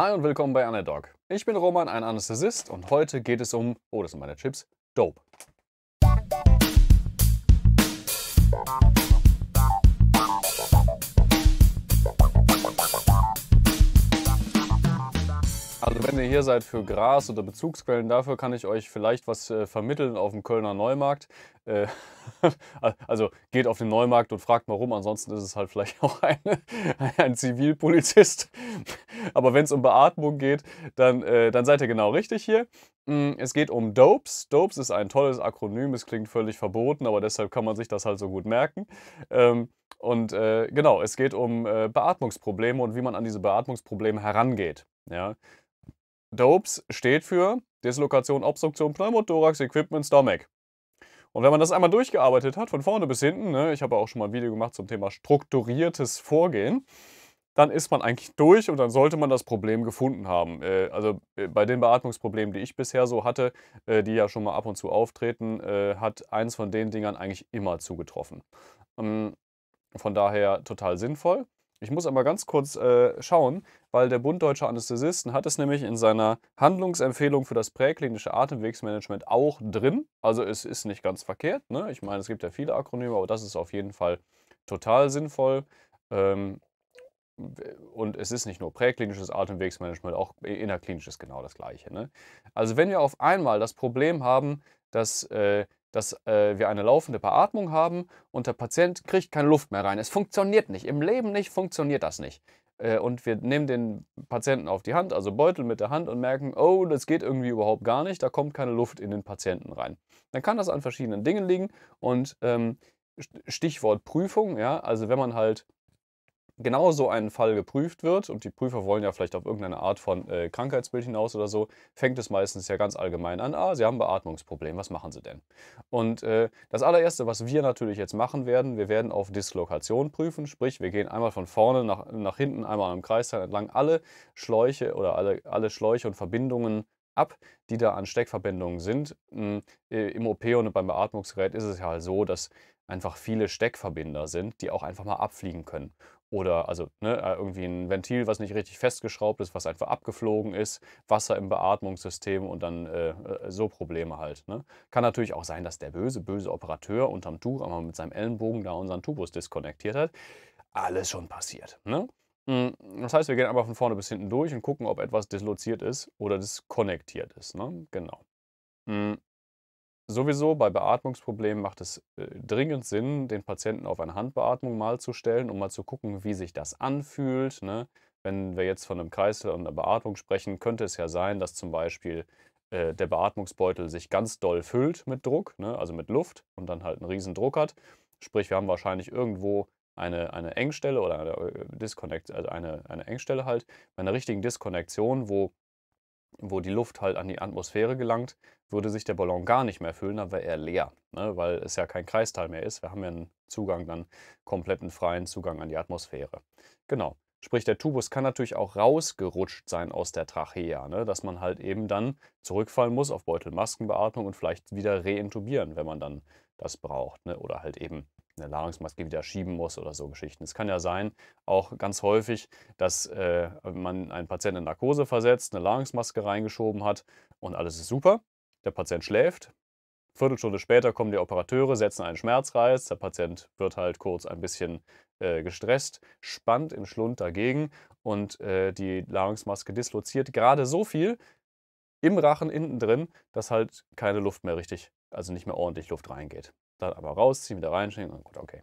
Hi und willkommen bei Underdog. Ich bin Roman, ein Anästhesist und heute geht es um, oh das sind meine Chips, Dope. Also wenn ihr hier seid für Gras oder Bezugsquellen, dafür kann ich euch vielleicht was äh, vermitteln auf dem Kölner Neumarkt. Äh, also geht auf den Neumarkt und fragt mal rum, ansonsten ist es halt vielleicht auch eine, ein Zivilpolizist. Aber wenn es um Beatmung geht, dann, äh, dann seid ihr genau richtig hier. Mm, es geht um DOPES. DOPES ist ein tolles Akronym, es klingt völlig verboten, aber deshalb kann man sich das halt so gut merken. Ähm, und äh, genau, es geht um äh, Beatmungsprobleme und wie man an diese Beatmungsprobleme herangeht. Ja, DOPES steht für Dislokation, Obstruktion, Pneumothorax, Equipment, Stomach. Und wenn man das einmal durchgearbeitet hat, von vorne bis hinten, ne, ich habe auch schon mal ein Video gemacht zum Thema strukturiertes Vorgehen, dann ist man eigentlich durch und dann sollte man das Problem gefunden haben. Äh, also äh, bei den Beatmungsproblemen, die ich bisher so hatte, äh, die ja schon mal ab und zu auftreten, hat eins von den Dingern eigentlich immer zugetroffen. Ähm, von daher total sinnvoll. Ich muss aber ganz kurz äh, schauen, weil der Bund Deutscher Anästhesisten hat es nämlich in seiner Handlungsempfehlung für das präklinische Atemwegsmanagement auch drin. Also es ist nicht ganz verkehrt. Ne? Ich meine, es gibt ja viele Akronyme, aber das ist auf jeden Fall total sinnvoll. Ähm, und es ist nicht nur präklinisches Atemwegsmanagement, auch innerklinisch ist genau das Gleiche. Ne? Also wenn wir auf einmal das Problem haben, dass äh, dass äh, wir eine laufende Beatmung haben und der Patient kriegt keine Luft mehr rein. Es funktioniert nicht. Im Leben nicht funktioniert das nicht. Äh, und wir nehmen den Patienten auf die Hand, also Beutel mit der Hand und merken, oh, das geht irgendwie überhaupt gar nicht, da kommt keine Luft in den Patienten rein. Dann kann das an verschiedenen Dingen liegen und ähm, Stichwort Prüfung, ja, also wenn man halt genau so ein Fall geprüft wird, und die Prüfer wollen ja vielleicht auf irgendeine Art von äh, Krankheitsbild hinaus oder so, fängt es meistens ja ganz allgemein an, ah, Sie haben ein Beatmungsproblem, was machen Sie denn? Und äh, das allererste, was wir natürlich jetzt machen werden, wir werden auf Dislokation prüfen, sprich wir gehen einmal von vorne nach, nach hinten, einmal am Kreisteil entlang, alle Schläuche oder alle, alle Schläuche und Verbindungen ab, die da an Steckverbindungen sind. Hm, äh, Im OP und beim Beatmungsgerät ist es ja halt so, dass einfach viele Steckverbinder sind, die auch einfach mal abfliegen können oder also ne, äh, irgendwie ein Ventil, was nicht richtig festgeschraubt ist, was einfach abgeflogen ist, Wasser im Beatmungssystem und dann äh, äh so Probleme halt. Ne? Kann natürlich auch sein, dass der böse, böse Operateur unterm Tuch einmal mit seinem Ellenbogen da unseren Tubus diskonnektiert hat. Alles schon passiert. Ne? Hm, das heißt, wir gehen einfach von vorne bis hinten durch und gucken, ob etwas disloziert ist oder diskonnektiert ist. Ne? Genau. Hm. Sowieso bei Beatmungsproblemen macht es äh, dringend Sinn, den Patienten auf eine Handbeatmung mal zu stellen, um mal zu gucken, wie sich das anfühlt. Ne? Wenn wir jetzt von einem Kreißsaal und einer Beatmung sprechen, könnte es ja sein, dass zum Beispiel äh, der Beatmungsbeutel sich ganz doll füllt mit Druck, ne? also mit Luft und dann halt einen riesen Druck hat. Sprich, wir haben wahrscheinlich irgendwo eine, eine Engstelle oder eine, äh, Disconnect, also eine, eine Engstelle halt, bei einer richtigen Diskonnektion, wo wo die Luft halt an die Atmosphäre gelangt, würde sich der Ballon gar nicht mehr füllen, dann wäre er leer, ne? weil es ja kein Kreisteil mehr ist. Wir haben ja einen Zugang, dann kompletten freien Zugang an die Atmosphäre. Genau. Sprich, der Tubus kann natürlich auch rausgerutscht sein aus der Trachea, ne? dass man halt eben dann zurückfallen muss auf Beutelmaskenbeatmung und vielleicht wieder reintubieren, wenn man dann das braucht. Ne? Oder halt eben eine Ladungsmaske wieder schieben muss oder so Geschichten. Es kann ja sein, auch ganz häufig, dass äh, man einen Patienten in Narkose versetzt, eine Ladungsmaske reingeschoben hat und alles ist super. Der Patient schläft. Viertelstunde später kommen die Operateure, setzen einen Schmerzreiz. Der Patient wird halt kurz ein bisschen äh, gestresst, spannt im Schlund dagegen und äh, die Ladungsmaske disloziert gerade so viel im Rachen innen drin, dass halt keine Luft mehr richtig, also nicht mehr ordentlich Luft reingeht. Dann aber rausziehen, wieder reinschenken. Gut, okay.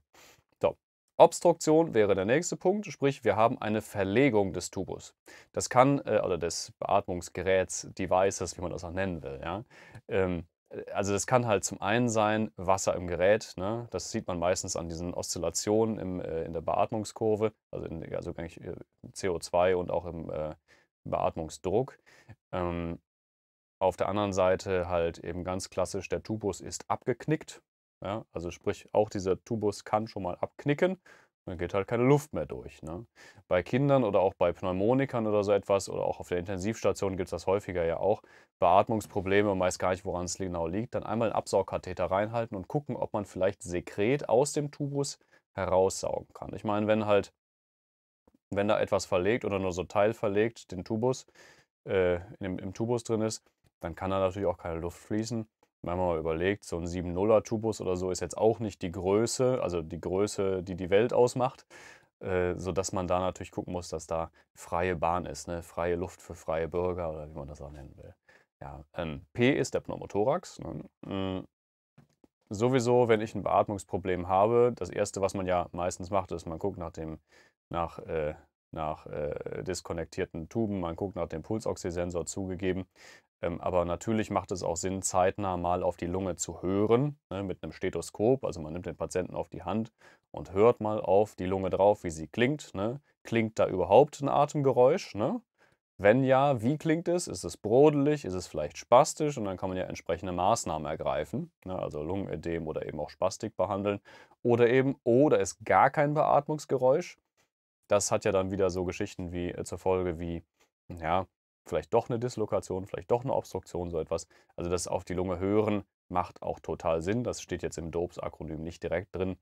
So. Obstruktion wäre der nächste Punkt, sprich, wir haben eine Verlegung des Tubus. Das kann, äh, oder des Beatmungsgeräts, Devices, wie man das auch nennen will. Ja? Ähm, äh, also das kann halt zum einen sein, Wasser im Gerät, ne? das sieht man meistens an diesen Oszillationen im, äh, in der Beatmungskurve, also, in, also eigentlich äh, CO2 und auch im äh, Beatmungsdruck. Ähm, auf der anderen Seite halt eben ganz klassisch, der Tubus ist abgeknickt, ja? Also sprich, auch dieser Tubus kann schon mal abknicken. Dann geht halt keine Luft mehr durch. Ne? Bei Kindern oder auch bei Pneumonikern oder so etwas oder auch auf der Intensivstation gibt es das häufiger ja auch. Beatmungsprobleme, man weiß gar nicht, woran es genau liegt. Dann einmal einen Absaugkatheter reinhalten und gucken, ob man vielleicht Sekret aus dem Tubus heraussaugen kann. Ich meine, wenn halt, wenn da etwas verlegt oder nur so Teil verlegt, den Tubus, äh, im, im Tubus drin ist, dann kann da natürlich auch keine Luft fließen wenn man mal überlegt, so ein 7.0er Tubus oder so ist jetzt auch nicht die Größe, also die Größe, die die Welt ausmacht, äh, sodass man da natürlich gucken muss, dass da freie Bahn ist, ne? freie Luft für freie Bürger oder wie man das auch nennen will. Ja, ähm, P ist der Pneumothorax. Ne? Mhm. Sowieso, wenn ich ein Beatmungsproblem habe, das Erste, was man ja meistens macht, ist, man guckt nach dem, nach, äh, nach äh, diskonnektierten Tuben, man guckt nach dem Pulsoxysensor zugegeben. Ähm, aber natürlich macht es auch Sinn, zeitnah mal auf die Lunge zu hören ne, mit einem Stethoskop. Also man nimmt den Patienten auf die Hand und hört mal auf die Lunge drauf, wie sie klingt. Ne? Klingt da überhaupt ein Atemgeräusch? Ne? Wenn ja, wie klingt es? Ist es brodelig? Ist es vielleicht spastisch? Und dann kann man ja entsprechende Maßnahmen ergreifen, ne? also Lungenödem oder eben auch Spastik behandeln. Oder eben, oh, ist gar kein Beatmungsgeräusch das hat ja dann wieder so Geschichten wie äh, zur Folge wie, ja, vielleicht doch eine Dislokation, vielleicht doch eine Obstruktion, so etwas. Also das auf die Lunge hören macht auch total Sinn. Das steht jetzt im DOPS-Akronym nicht direkt drin.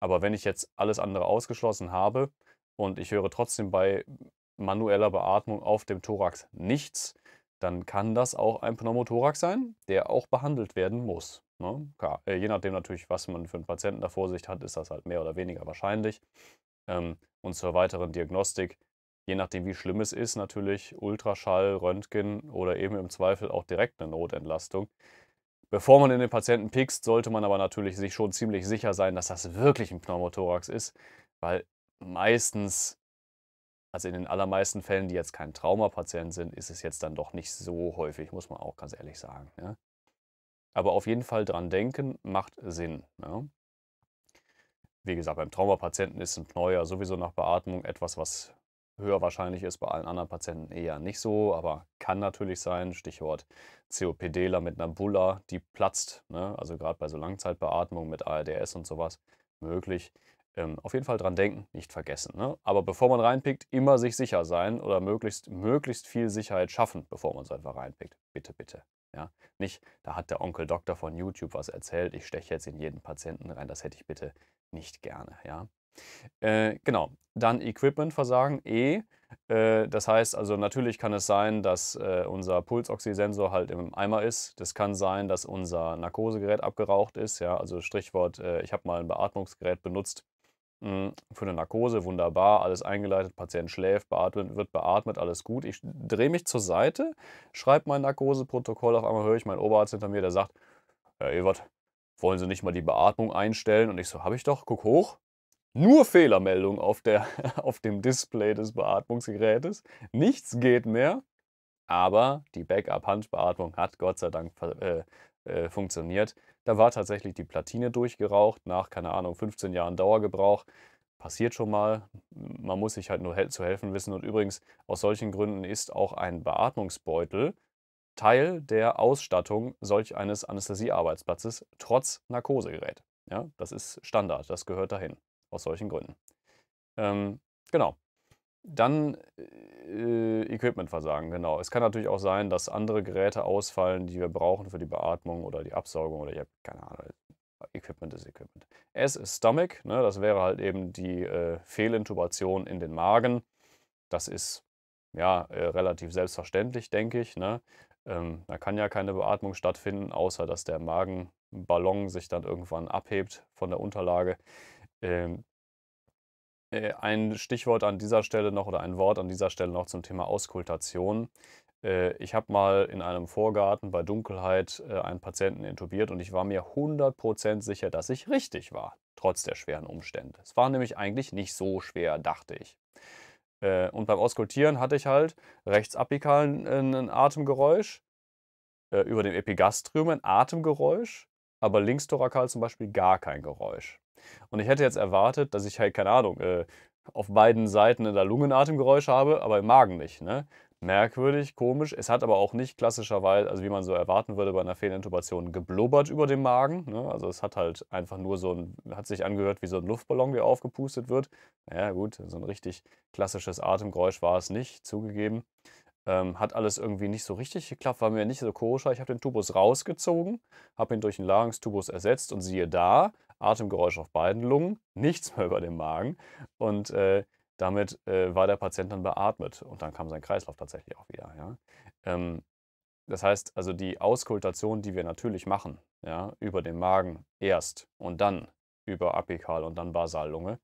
Aber wenn ich jetzt alles andere ausgeschlossen habe und ich höre trotzdem bei manueller Beatmung auf dem Thorax nichts, dann kann das auch ein Pneumothorax sein, der auch behandelt werden muss. Ne? Klar, äh, je nachdem natürlich, was man für einen Patienten da vor sich hat, ist das halt mehr oder weniger wahrscheinlich. Ähm, und zur weiteren Diagnostik, je nachdem wie schlimm es ist, natürlich Ultraschall, Röntgen oder eben im Zweifel auch direkt eine Notentlastung. Bevor man in den Patienten piekst, sollte man aber natürlich sich schon ziemlich sicher sein, dass das wirklich ein Pneumothorax ist, weil meistens, also in den allermeisten Fällen, die jetzt kein Traumapatient sind, ist es jetzt dann doch nicht so häufig, muss man auch ganz ehrlich sagen. Ja? Aber auf jeden Fall dran denken, macht Sinn. Ja? Ne? Wie gesagt, beim Traumapatienten ist ein Pneu sowieso nach Beatmung etwas, was höher wahrscheinlich ist, bei allen anderen Patienten eher nicht so, aber kann natürlich sein. Stichwort COPDler mit einer Bulla, die platzt, ne? also gerade bei so Langzeitbeatmung mit ARDS und sowas möglich. Ähm, auf jeden Fall dran denken, nicht vergessen. Ne? Aber bevor man reinpickt, immer sich sicher sein oder möglichst, möglichst viel Sicherheit schaffen, bevor man es einfach reinpickt. Bitte, bitte. Ja? Nicht, da hat der Onkel Doktor von YouTube was erzählt, ich steche jetzt in jeden Patienten rein, das hätte ich bitte nicht gerne. Ja? Äh, genau, dann Equipmentversagen E. Äh, das heißt also, natürlich kann es sein, dass äh, unser Pulsoxysensor halt im Eimer ist. Das kann sein, dass unser Narkosegerät abgeraucht ist. Ja, also Strichwort, äh, ich habe mal ein Beatmungsgerät benutzt, Mhm, für eine Narkose wunderbar, alles eingeleitet, Patient schläft, beatmet, wird beatmet, alles gut. Ich drehe mich zur Seite, schreibe mein Narkoseprotokoll, auf einmal höre ich meinen Oberarzt hinter mir, der sagt, Herr Ewert, wollen Sie nicht mal die Beatmung einstellen? Und ich so, habe ich doch, guck hoch. Nur Fehlermeldung auf, der, auf dem Display des Beatmungsgerätes. Nichts geht mehr, aber die Backup-Handbeatmung hat Gott sei Dank äh, äh, funktioniert. Da war tatsächlich die Platine durchgeraucht, nach, keine Ahnung, 15 Jahren Dauergebrauch. Passiert schon mal. Man muss sich halt nur hel zu helfen wissen. Und übrigens, aus solchen Gründen ist auch ein Beatmungsbeutel Teil der Ausstattung solch eines Anästhesiearbeitsplatzes, trotz Narkosegerät. Ja, das ist Standard, das gehört dahin, aus solchen Gründen. Ähm, genau, dann äh, Equipmentversagen, genau. Es kann natürlich auch sein, dass andere Geräte ausfallen, die wir brauchen für die Beatmung oder die Absaugung oder ich habe keine Ahnung. Equipment ist Equipment. S ist Stomach, ne, das wäre halt eben die äh, Fehlintubation in den Magen. Das ist ja äh, relativ selbstverständlich, denke ich. Ne? Ähm, da kann ja keine Beatmung stattfinden, außer dass der Magenballon sich dann irgendwann abhebt von der Unterlage. Ähm, äh, ein Stichwort an dieser Stelle noch oder ein Wort an dieser Stelle noch zum Thema Auskultation. Äh, ich habe mal in einem Vorgarten bei Dunkelheit äh, einen Patienten intubiert und ich war mir 100% sicher, dass ich richtig war, trotz der schweren Umstände. Es war nämlich eigentlich nicht so schwer, dachte ich. Und beim Auskultieren hatte ich halt rechts apikal ein Atemgeräusch, über dem Epigastrium ein Atemgeräusch, aber links thorakal zum Beispiel gar kein Geräusch. Und ich hätte jetzt erwartet, dass ich halt, keine Ahnung, äh, auf beiden Seiten in ne, der Lungenatemgeräusch habe, aber im Magen nicht. Ne? Merkwürdig, komisch. Es hat aber auch nicht klassischerweise, also wie man so erwarten würde bei einer Fehlintubation, geblubbert über dem Magen. Ne? Also es hat halt einfach nur so ein, hat sich angehört wie so ein Luftballon, der aufgepustet wird. Naja gut, so ein richtig klassisches Atemgeräusch war es nicht, zugegeben. Ähm, hat alles irgendwie nicht so richtig geklappt, war mir nicht so koscher. Ich habe den Tubus rausgezogen, habe ihn durch einen Larynxtubus ersetzt und siehe da, Atemgeräusch auf beiden Lungen, nichts mehr über dem Magen und äh, damit äh, war der Patient dann beatmet und dann kam sein Kreislauf tatsächlich auch wieder. Ja? Ähm, das heißt also die Auskultation, die wir natürlich machen, ja, über den Magen erst und dann über Apikal und dann Basallunge,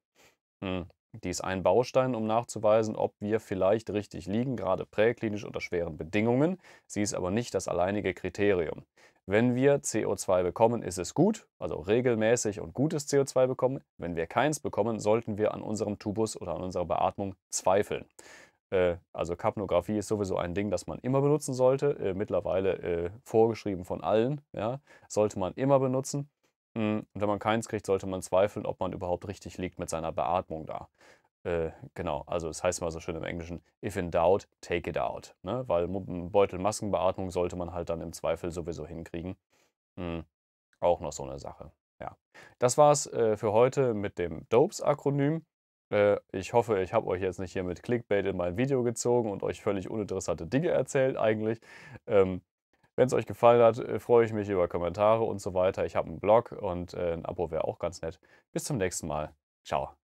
mh, hm, die ist ein Baustein, um nachzuweisen, ob wir vielleicht richtig liegen, gerade präklinisch unter schweren Bedingungen. Sie ist aber nicht das alleinige Kriterium. Wenn wir CO2 bekommen, ist es gut, also regelmäßig und gutes CO2 bekommen. Wenn wir keins bekommen, sollten wir an unserem Tubus oder an unserer Beatmung zweifeln. Äh, also Kapnographie ist sowieso ein Ding, das man immer benutzen sollte, äh, mittlerweile äh, vorgeschrieben von allen, ja, sollte man immer benutzen. Mhm. Wenn man keins kriegt, sollte man zweifeln, ob man überhaupt richtig liegt mit seiner Beatmung da. Äh, genau, also es das heißt mal so schön im Englischen, if in doubt, take it out. Ne? Weil Beutelmaskenbeatmung sollte man halt dann im Zweifel sowieso hinkriegen. Mhm. Auch noch so eine Sache. Ja. Das war's äh, für heute mit dem Dopes-Akronym. Äh, ich hoffe, ich habe euch jetzt nicht hier mit Clickbait in mein Video gezogen und euch völlig uninteressante Dinge erzählt eigentlich. Ähm, wenn es euch gefallen hat, äh, freue ich mich über Kommentare und so weiter. Ich habe einen Blog und äh, ein Abo wäre auch ganz nett. Bis zum nächsten Mal. Ciao.